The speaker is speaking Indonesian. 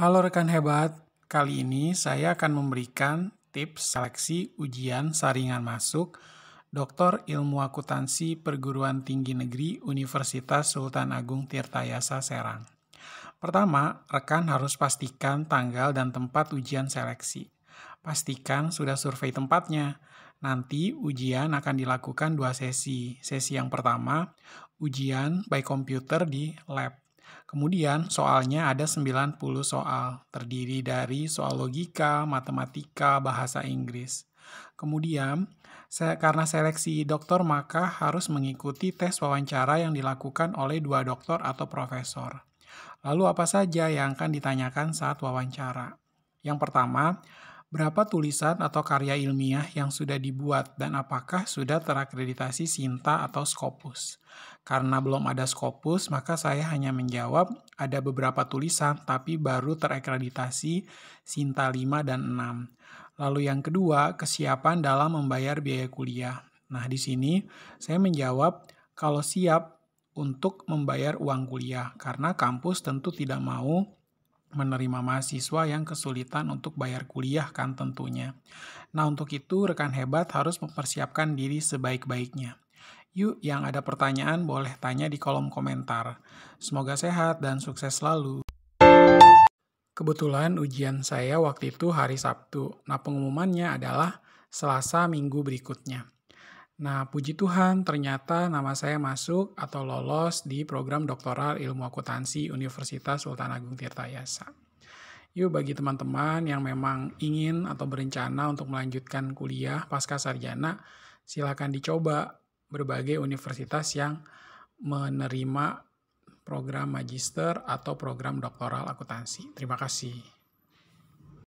Halo rekan hebat, kali ini saya akan memberikan tips seleksi ujian saringan masuk Doktor Ilmu Akuntansi Perguruan Tinggi Negeri Universitas Sultan Agung Tirtayasa Serang. Pertama, rekan harus pastikan tanggal dan tempat ujian seleksi. Pastikan sudah survei tempatnya. Nanti ujian akan dilakukan dua sesi. Sesi yang pertama, ujian by komputer di lab. Kemudian soalnya ada 90 soal, terdiri dari soal logika, matematika, bahasa Inggris. Kemudian, se karena seleksi dokter maka harus mengikuti tes wawancara yang dilakukan oleh dua dokter atau profesor. Lalu apa saja yang akan ditanyakan saat wawancara? Yang pertama, Berapa tulisan atau karya ilmiah yang sudah dibuat dan apakah sudah terakreditasi Sinta atau Scopus? Karena belum ada Scopus, maka saya hanya menjawab ada beberapa tulisan tapi baru terakreditasi Sinta 5 dan 6. Lalu yang kedua, kesiapan dalam membayar biaya kuliah. Nah, di sini saya menjawab kalau siap untuk membayar uang kuliah karena kampus tentu tidak mau menerima mahasiswa yang kesulitan untuk bayar kuliah kan tentunya. Nah untuk itu rekan hebat harus mempersiapkan diri sebaik-baiknya. Yuk yang ada pertanyaan boleh tanya di kolom komentar. Semoga sehat dan sukses selalu. Kebetulan ujian saya waktu itu hari Sabtu. Nah pengumumannya adalah Selasa minggu berikutnya. Nah, puji Tuhan, ternyata nama saya masuk atau lolos di program doktoral ilmu akuntansi Universitas Sultan Agung Tirtayasa. Yuk bagi teman-teman yang memang ingin atau berencana untuk melanjutkan kuliah pasca sarjana, silakan dicoba berbagai universitas yang menerima program magister atau program doktoral akuntansi. Terima kasih.